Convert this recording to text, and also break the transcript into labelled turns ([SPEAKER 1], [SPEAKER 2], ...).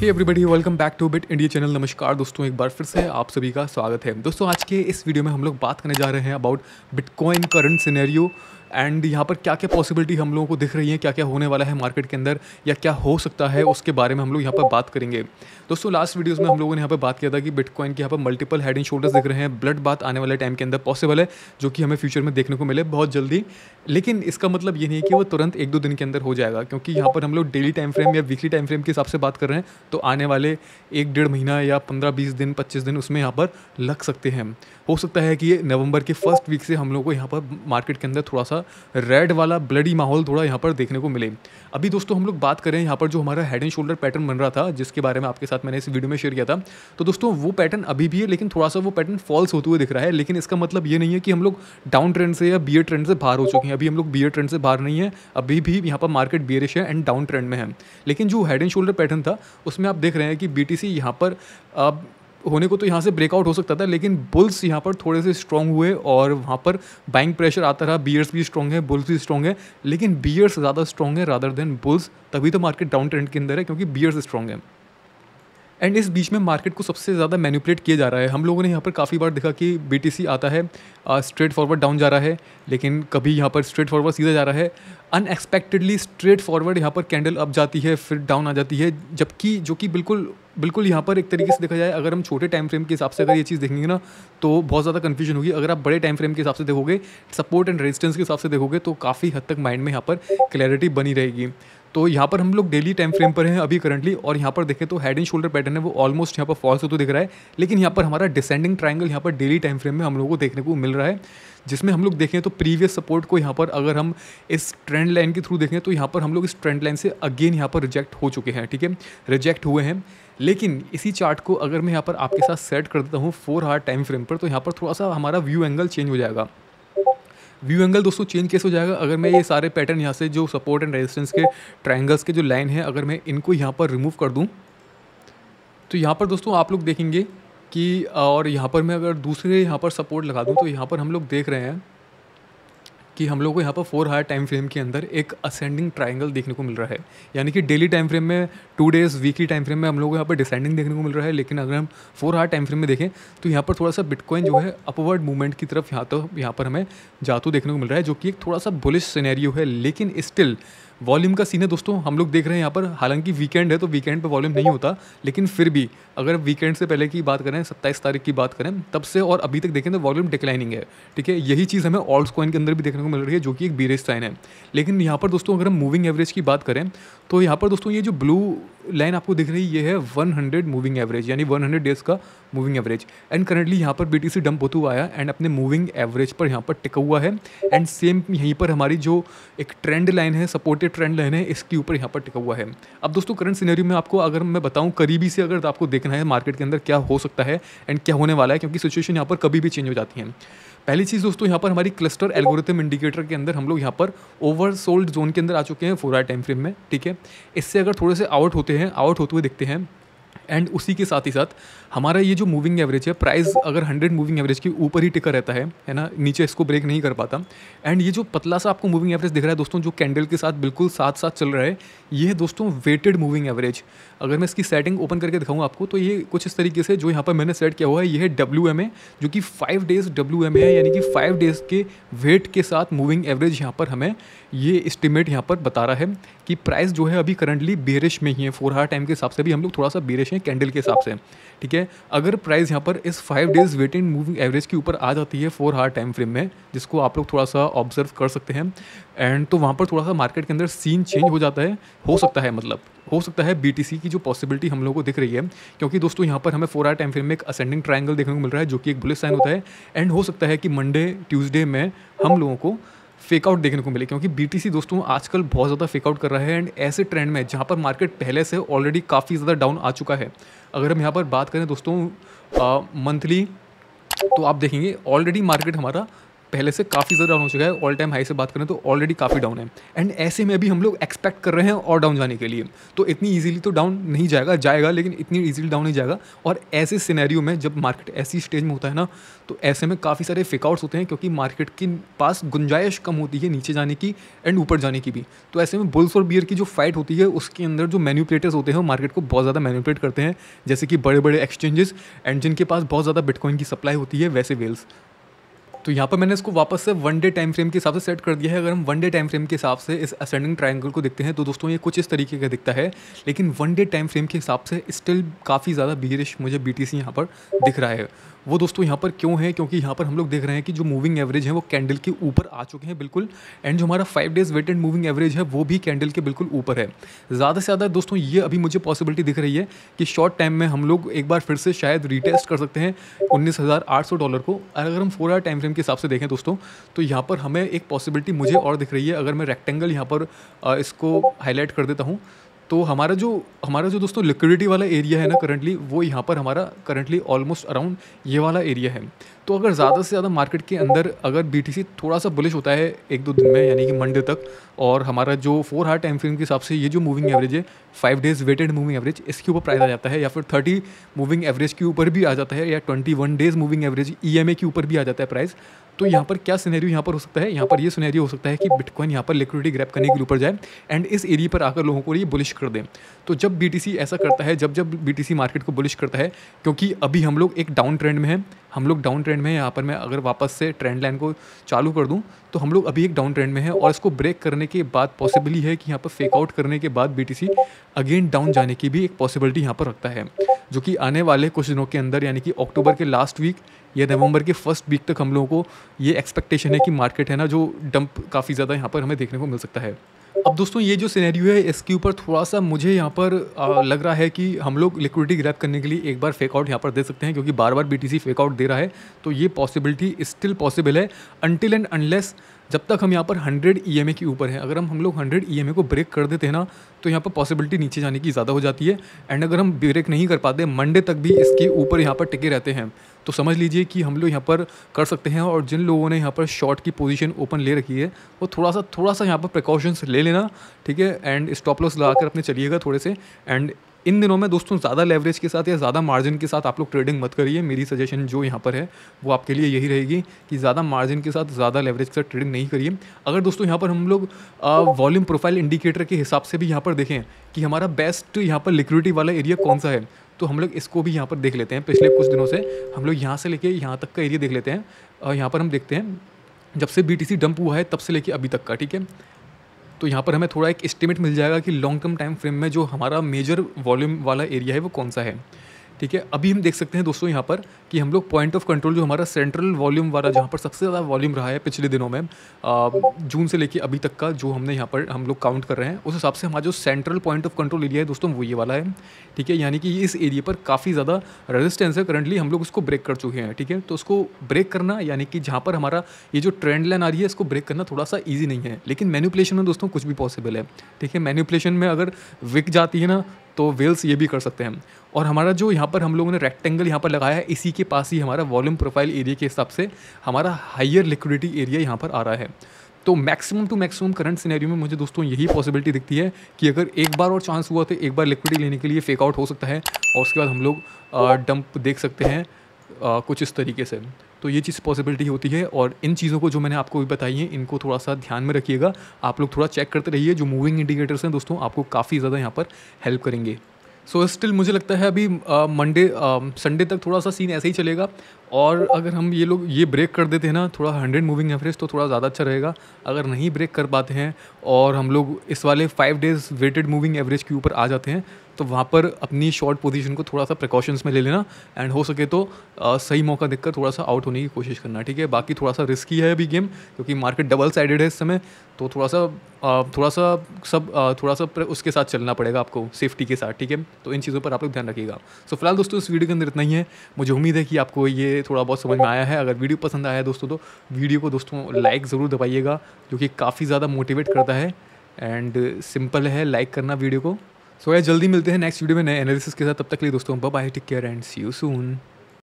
[SPEAKER 1] hey everybody welcome back to bit India channel नमस्कार दोस्तों एक बार फिर से आप सभी का स्वागत है दोस्तों आज के इस वीडियो में हम लोग बात करने जा रहे हैं about bitcoin current scenario and यहाँ पर क्या क्या पॉसिबिलिटी हम लोगों को दिख रही है क्या क्या होने वाला है मार्केट के अंदर या क्या हो सकता है उसके बारे में हम लोग यहाँ पर बात करेंगे दोस्तों लास्ट वीडियोज़ में हम लोगों ने यहाँ पर बात किया था कि बिटकॉइन के यहाँ पर मल्टीपल हेड एंड शोल्डर्स दिख रहे हैं ब्लड बात आने वाले टाइम के अंदर पॉसिबल है जो कि हमें फ्यूचर में देखने को मिले बहुत जल्दी लेकिन इसका मतलब ये नहीं है कि वो तुरंत एक दो दिन के अंदर हो जाएगा क्योंकि यहाँ पर हम लोग डेली टाइम फ्रेम या वीकली टाइम फ्रेम के हिसाब से बात कर रहे हैं तो आने वाले एक डेढ़ महीना या पंद्रह बीस दिन पच्चीस दिन उसमें यहाँ पर लग सकते हैं हो सकता है कि ये नवंबर के फर्स्ट वीक से हम लोग को यहाँ पर मार्केट के अंदर थोड़ा सा था रेड वाला ब्लडी माहौल थोड़ा यहाँ पर देखने को मिले अभी दोस्तों हम लोग बात करें यहाँ पर जो हमारा हेड एंड शोल्डर पैटर्न बन रहा था जिसके बारे में आपके साथ मैंने इस वीडियो में शेयर किया था तो दोस्तों वो पैटर्न अभी भी है लेकिन थोड़ा सा वो पैटर्न फॉल्स होते हुए दिख रहा है लेकिन इसका मतलब ये नहीं है कि हम लोग डाउन ट्रेंड से या बियर ट्रेंड से बाहर हो चुके हैं अभी हम लोग बियर ट्रेंड से बाहर नहीं है अभी भी यहाँ पर मार्केट बियरिश है एंड डाउन ट्रेंड में है लेकिन जो हेड एंड शोल्डर पैटर्न था उसमें आप देख रहे हैं कि बी टी यहाँ पर होने को तो यहाँ से ब्रेकआउट हो सकता था लेकिन बुल्स यहाँ पर थोड़े से स्ट्रॉन्ग हुए और वहाँ पर बैंक प्रेशर आता रहा बियर्स भी स्ट्रॉन्ग है बुल्स भी स्ट्रॉन्ग है लेकिन बियर्स ज़्यादा स्ट्रॉन्ग है रादर देन बुल्स तभी तो मार्केट डाउन ट्रेंड के अंदर है क्योंकि बियर्स स्ट्रॉन्ग है एंड इस बीच में मार्केट को सबसे ज़्यादा मैनिपुलेट किया जा रहा है हम लोगों ने यहाँ पर काफ़ी बार देखा कि बी आता है स्ट्रेट फॉरवर्ड डाउन जा रहा है लेकिन कभी यहाँ पर स्ट्रेट फॉरवर्ड सीधा जा रहा है अनएक्सपेक्टेडली स्ट्रेट फॉरवर्ड यहाँ पर कैंडल अप जाती है फिर डाउन आ जाती है जबकि जो कि बिल्कुल बिल्कुल यहाँ पर एक तरीके से देखा जाए अगर हम छोटे टाइम फ्रेम के हिसाब से अगर ये चीज़ देखेंगे ना तो बहुत ज़्यादा कन्फ्यूजन होगी अगर आप बड़े टाइम फ्रेम के हिसाब से देखोगे सपोर्ट एंड रेजिस्टेंस के हिसाब से देखोगे तो काफ़ी हद तक माइंड में यहाँ पर क्लैरिटी बनी रहेगी तो यहाँ पर हम लोग डेली टाइम फ्रेम पर हैं अभी करंटली और यहाँ पर देखें तो हेड एंड शोल्डर पैटर्न है वो ऑलमोस्ट यहाँ पर फॉल्स तो दिख रहा है लेकिन यहाँ पर हमारा डिसेंडिंग ट्राइंगल यहाँ पर डेली टाइम फ्रेम में हम लोगों को देखने को मिल रहा है जिसमें हम लोग देखें तो प्रीवियस सपोर्ट को यहाँ पर अगर हम इस ट्रेंड लाइन के थ्रू देखें तो यहाँ पर हम लोग इस ट्रेंड लाइन से अगेन यहाँ पर रिजेक्ट हो चुके हैं ठीक है रिजेक्ट हुए हैं लेकिन इसी चार्ट को अगर मैं यहाँ पर आपके साथ सेट कर देता हूँ फोर हार टाइम फ्रेम पर तो यहाँ पर थोड़ा सा हमारा व्यू एंगल चेंज हो जाएगा व्यू एंगल दोस्तों चेंज कैसे हो जाएगा अगर मैं ये सारे पैटर्न यहाँ से जो सपोर्ट एंड रेजिस्टेंस के ट्राइंगल्स के जो लाइन है अगर मैं इनको यहाँ पर रिमूव कर दूँ तो यहाँ पर दोस्तों आप लोग देखेंगे कि और यहाँ पर मैं अगर दूसरे यहाँ पर सपोर्ट लगा दूँ तो यहाँ पर हम लोग देख रहे हैं कि हम लोग को यहाँ पर फोर हायर टाइम फ्रेम के अंदर एक असेंडिंग ट्राइंगल देखने को मिल रहा है यानी कि डेली टाइम फ्रेम में two days weekly time frame में हम लोग को यहाँ पर डिसेंडिंग देखने को मिल रहा है लेकिन अगर हम फोर हायर टाइम फ्रेम में देखें तो यहाँ पर थोड़ा सा बिटकॉइन जो है अपवर्ड मूवमेंट की तरफ यहाँ तो यहाँ पर हमें जातू देखने को मिल रहा है जो कि एक थोड़ा सा बुलिश सिनेरियो है लेकिन स्टिल वॉल्यूम का सीन है दोस्तों हम लोग देख रहे हैं यहाँ पर हालांकि वीकेंड है तो वीकेंड पे वॉल्यूम नहीं होता लेकिन फिर भी अगर वीकेंड से पहले की बात करें सत्ताईस तारीख की बात करें तब से और अभी तक देखें तो वॉल्यूम डिक्लाइनिंग है ठीक है यही चीज़ हमें ऑल्ड कॉइन के अंदर भी देखने को मिल रही है जो कि एक बीरेज साइन है लेकिन यहाँ पर दोस्तों अगर हम मूविंग एवरेज की बात करें तो यहाँ पर दोस्तों ये जो ब्लू लाइन आपको दिख रही है ये है 100 मूविंग एवरेज यानी 100 डेज का मूविंग एवरेज एंड करंटली यहाँ पर बीटीसी डंप होता हुआ आया एंड अपने मूविंग एवरेज पर यहाँ पर टिका हुआ है एंड सेम यहीं पर हमारी जो एक ट्रेंड लाइन है सपोर्टेड ट्रेंड लाइन है इसके ऊपर यहाँ पर टिका हुआ है अब दोस्तों करंट सीनरी में आपको अगर मैं बताऊँ करीबी से अगर आपको देखना है मार्केट के अंदर क्या हो सकता है एंड क्या होने वाला है क्योंकि सिचुएशन यहाँ पर कभी भी चेंज हो जाती है पहली चीज़ दोस्तों यहाँ पर हमारी क्लस्टर एल्गोरिथम इंडिकेटर के अंदर हम लोग यहाँ पर ओवर सोल्ड जोन के अंदर आ चुके हैं फोर आर टाइम फ्रेम में ठीक है इससे अगर थोड़े से आउट होते हैं आउट होते हुए दिखते हैं एंड उसी के साथ ही साथ हमारा ये जो मूविंग एवरेज है प्राइस अगर 100 मूविंग एवरेज के ऊपर ही टिका रहता है है ना नीचे इसको ब्रेक नहीं कर पाता एंड ये जो पतला सा आपको मूविंग एवरेज दिख रहा है दोस्तों जो कैंडल के साथ बिल्कुल साथ साथ चल रहा है ये दोस्तों वेटेड मूविंग एवरेज अगर मैं इसकी सेटिंग ओपन करके दिखाऊँ आपको तो ये कुछ इस तरीके से जो यहाँ पर मैंने सेट किया हुआ है ये है डब्ल्यू एम ए जो कि five days W M A है यानी कि फाइव डेज के वेट के साथ मूविंग एवरेज यहाँ पर हमें ये इस्टीमेट यहाँ पर बता रहा है कि प्राइस जो है अभी करंटली बेरिश में ही है फोर हार टाइम के हिसाब से भी हम लोग थोड़ा सा बेरिश हैं कैंडल के हिसाब से ठीक है अगर प्राइस यहाँ पर इस फाइव डेज वेट एंड मूविंग एवरेज के ऊपर आ जाती है फोर हार टाइम फ्रेम में जिसको आप लोग थोड़ा सा ऑब्जर्व कर सकते हैं एंड तो वहाँ पर थोड़ा सा मार्केट के अंदर सीन चेंज हो जाता है हो सकता है मतलब हो सकता है बी की जो पॉसिबिलिटी हम लोगों को दिख रही है क्योंकि दोस्तों यहाँ पर हमें फोर आर टाइम फ्रेम में एक असेंडिंग ट्राइंगल देखने को मिल रहा है जो कि एक बुलिस साइन होता है एंड हो सकता है कि मंडे ट्यूज़डे में हम लोगों को फेकआउट देखने को मिले क्योंकि बीटीसी दोस्तों आजकल बहुत ज़्यादा फेकआउट कर रहा है एंड ऐसे ट्रेंड में जहाँ पर मार्केट पहले से ऑलरेडी काफ़ी ज़्यादा डाउन आ चुका है अगर हम यहाँ पर बात करें दोस्तों मंथली तो आप देखेंगे ऑलरेडी मार्केट हमारा पहले से काफ़ी ज़्यादा डाउन हो चुका है ऑल टाइम हाई से बात करें तो ऑलरेडी काफ़ी डाउन है एंड ऐसे में भी हम लोग एक्सपेक्ट कर रहे हैं और डाउन जाने के लिए तो इतनी ईजिली तो डाउन नहीं जाएगा जाएगा लेकिन इतनी ईजिली डाउन नहीं जाएगा और ऐसे सिनेरियो में जब मार्केट ऐसी स्टेज में होता है ना तो ऐसे में काफ़ी सारे फेकआउट्स होते हैं क्योंकि मार्केट के पास गुंजाइश कम होती है नीचे जाने की एंड ऊपर जाने की भी तो ऐसे में बुल्स और बियर की जो फाइट होती है उसके अंदर जो मैन्यूपलेटर्स होते हैं मार्केट को बहुत ज़्यादा मैन्यूपलेट करते हैं जैसे कि बड़े बड़े एक्सचेंजेस एंड जिनके पास बहुत ज़्यादा बिटकॉइन की सप्लाई होती है वैसे वेल्स तो यहाँ पर मैंने इसको वापस से वन डे टाइम फ्रेम के हिसाब से सेट कर दिया है अगर हम वन डे टाइम फ्रेम के हिसाब से इस असेंडिंग ट्रायंगल को देखते हैं तो दोस्तों ये कुछ इस तरीके का दिखता है लेकिन वन डे टाइम फ्रेम के हिसाब से स्टिल काफ़ी ज़्यादा बीरिश मुझे बी टी यहाँ पर दिख रहा है वो दोस्तों यहाँ पर क्यों है क्योंकि यहाँ पर हम लोग देख रहे हैं कि जो मूविंग एवरेज है वो कैंडल के ऊपर आ चुके हैं बिल्कुल एंड जो हमारा फाइव डेज वेट एंड मूविंग एवरेज है वो भी कैंडल के बिल्कुल ऊपर है ज़्यादा से ज़्यादा दोस्तों ये अभी मुझे पॉसिबिलिटी दिख रही है कि शॉर्ट टाइम में हम लोग एक बार फिर से शायद रिटेस्ट कर सकते हैं उन्नीस डॉलर को अगर हम फोर आर टाइम फ्रेम के हिसाब से देखें दोस्तों तो यहाँ पर हमें एक पॉसिबिलिटी मुझे और दिख रही है अगर मैं रेक्टेंगल यहाँ पर इसको हाईलाइट कर देता हूँ तो हमारा जो हमारा जो दोस्तों लिक्विडिटी वाला एरिया है ना करंटली वो यहाँ पर हमारा करंटली ऑलमोस्ट अराउंड ये वाला एरिया है तो अगर तो ज़्यादा से ज़्यादा मार्केट के अंदर अगर बी थोड़ा सा बुलिश होता है एक दो दिन में यानी कि मंडे तक और हमारा जो फोर हार टाइम फ्रेम के हिसाब से ये जो मूविंग एवरेज है five days weighted moving average इसके ऊपर प्राइस आ जाता है या फिर थर्टी मूविंग एवरेज के ऊपर भी आ जाता है या twenty one days moving average ई के ऊपर भी आ जाता है प्राइस तो यहाँ पर क्या सुनहरी यहाँ पर हो सकता है यहाँ पर ये सुनहरी हो सकता है कि बिटकॉइन यहाँ पर लिक्विडिटी ग्रैप करने के लिए ऊपर जाए एंड इस एरिए पर आकर लोगों को ये बुलिश कर दें तो जब बी ऐसा करता है जब जब बी मार्केट को बुलिश करता है क्योंकि अभी हम लोग एक डाउन ट्रेंड में हैं हम लोग डाउन ट्रेंड में हैं यहाँ पर मैं अगर वापस से ट्रेंड लाइन को चालू कर दूँ तो हम लोग अभी एक डाउन ट्रेंड में है और इसको ब्रेक करने के बाद पॉसिबली है कि यहाँ पर फेक आउट करने के बाद बी अगेन डाउन जाने की भी एक पॉसिबिलिटी यहाँ पर रखता है जो कि आने वाले कुछ दिनों के अंदर यानी कि अक्टूबर के लास्ट वीक ये नवंबर के फर्स्ट वीक तक हम लोगों को ये एक्सपेक्टेशन है कि मार्केट है ना जो डंप काफ़ी ज़्यादा यहाँ पर हमें देखने को मिल सकता है अब दोस्तों ये जो सिनेरियो है इसके ऊपर थोड़ा सा मुझे यहाँ पर आ, लग रहा है कि हम लोग लिक्विडिटी ग्रैप करने के लिए एक बार फेकआउट यहाँ पर दे सकते हैं क्योंकि बार बार बीटीसी फेकआउट दे रहा है तो ये पॉसिबिलिटी स्टिल पॉसिबल है अनटिल एंड अनलेस जब तक हम यहाँ पर 100 ई e के ऊपर हैं अगर हम हम लोग 100 ई e को ब्रेक कर देते हैं ना तो यहाँ पर पॉसिबिलिटी नीचे जाने की ज़्यादा हो जाती है एंड अगर हम ब्रेक नहीं कर पाते मंडे तक भी इसके ऊपर यहाँ पर टिके रहते हैं तो समझ लीजिए कि हम लोग यहाँ पर कर सकते हैं और जिन लोगों ने यहाँ पर शॉर्ट की पोजीशन ओपन ले रखी है वो थोड़ा सा थोड़ा सा यहाँ पर प्रिकॉशंस ले लेना ठीक है एंड स्टॉप लॉस लगा कर अपने चलिएगा थोड़े से एंड इन दिनों में दोस्तों ज़्यादा लेवरेज के साथ या ज़्यादा मार्जिन के साथ आप लोग ट्रेडिंग मत करिए मेरी सजेशन जो यहाँ पर है वो आपके लिए यही रहेगी कि ज़्यादा मार्जिन के साथ ज़्यादा लेवरेज के साथ ट्रेडिंग नहीं करिए अगर दोस्तों यहाँ पर हम लोग वॉल्यूम प्रोफाइल इंडिकेटर के हिसाब से भी यहाँ पर देखें कि हमारा बेस्ट यहाँ पर लिक्विडिटी वाला एरिया कौन सा है तो हम लोग इसको भी यहाँ पर देख लेते हैं पिछले कुछ दिनों से हम लोग यहाँ से लेके यहाँ तक का एरिया देख लेते हैं और यहाँ पर हम देखते हैं जब से बी डंप हुआ है तब से लेके अभी तक का ठीक है तो यहाँ पर हमें थोड़ा एक एस्टिमेट मिल जाएगा कि लॉन्ग टर्म टाइम फ्रेम में जो हमारा मेजर वॉल्यूम वाला एरिया है वो कौन सा है ठीक है अभी हम देख सकते हैं दोस्तों यहाँ पर कि हम लोग पॉइंट ऑफ कंट्रोल जो हमारा सेंट्रल वॉल्यूम वाला जहाँ पर सबसे ज़्यादा वॉल्यूम रहा है पिछले दिनों में जून से लेके अभी तक का जो हमने यहाँ पर हम लोग काउंट कर रहे हैं उस हिसाब से हमारा जो central point of control area है दोस्तों वो ये वाला है ठीक है यानी कि इस एरिए पर काफ़ी ज़्यादा रेजिस्टेंस है करंटली हम लोग उसको ब्रेक कर चुके हैं ठीक है तो उसको ब्रेक करना यानी कि जहाँ पर हमारा ये जो ट्रेंड लाइन आ रही है इसको ब्रेक करना थोड़ा सा ईजी नहीं है लेकिन मैन्यूपलेशन में दोस्तों कुछ भी पॉसिबल है ठीक है मैन्यूपलेशन में अगर विक जाती है ना तो वेल्स ये भी कर सकते हैं और हमारा जो यहाँ पर हम लोगों ने रेक्टेंगल यहाँ पर लगाया है इसी के पास ही हमारा वॉल्यूम प्रोफाइल एरिया के हिसाब से हमारा हाइयर लिक्विडिटी एरिया यहाँ पर आ रहा है तो maximum to maximum current scenario में मुझे दोस्तों यही पॉसिबिलिटी दिखती है कि अगर एक बार और चांस हुआ तो एक बार लिक्विडिटी लेने के लिए फेक आउट हो सकता है और उसके बाद हम लोग डंप देख सकते हैं आ, कुछ इस तरीके से तो ये चीज़ पॉसिबिलिटी होती है और इन चीज़ों को जो मैंने आपको भी बताई है इनको थोड़ा सा ध्यान में रखिएगा आप लोग थोड़ा चेक करते रहिए जो मूविंग इंडिकेटर्स हैं दोस्तों आपको काफ़ी ज़्यादा यहाँ पर हेल्प करेंगे सो so, स्टिल मुझे लगता है अभी मंडे संडे तक थोड़ा सा सीन ऐसे ही चलेगा और अगर हम ये लोग ये ब्रेक कर देते हैं ना थोड़ा हंड्रेड मूविंग एवरेज तो थोड़ा ज़्यादा अच्छा रहेगा अगर नहीं ब्रेक कर पाते हैं और हम लोग इस वाले five days weighted moving average के ऊपर आ जाते हैं तो वहाँ पर अपनी शॉर्ट पोजीशन को थोड़ा सा प्रिकॉशंस में ले लेना एंड हो सके तो आ, सही मौका देखकर थोड़ा सा आउट होने की कोशिश करना ठीक है बाकी थोड़ा सा रिस्की है अभी गेम क्योंकि मार्केट डबल साइडेड है इस समय तो थोड़ा सा आ, थोड़ा सा सब आ, थोड़ा सा उसके साथ चलना पड़ेगा आपको सेफ्टी के साथ ठीक है तो इन चीज़ों पर आप लोग ध्यान रखिएगा सो फिलहाल दोस्तों इस वीडियो के अंदर इतना ही है मुझे उम्मीद है कि आपको ये थोड़ा बहुत समझ में आया है अगर वीडियो पसंद आया है दोस्तों तो वीडियो को दोस्तों लाइक ज़रूर दबाइएगा जो कि काफ़ी ज़्यादा मोटिवेट करता है एंड सिंपल है लाइक करना वीडियो को सो so, यार जल्दी मिलते हैं नेक्स्ट वीडियो में नए एनालिसिस के साथ तब तक के लिए दोस्तों bye take care and see you soon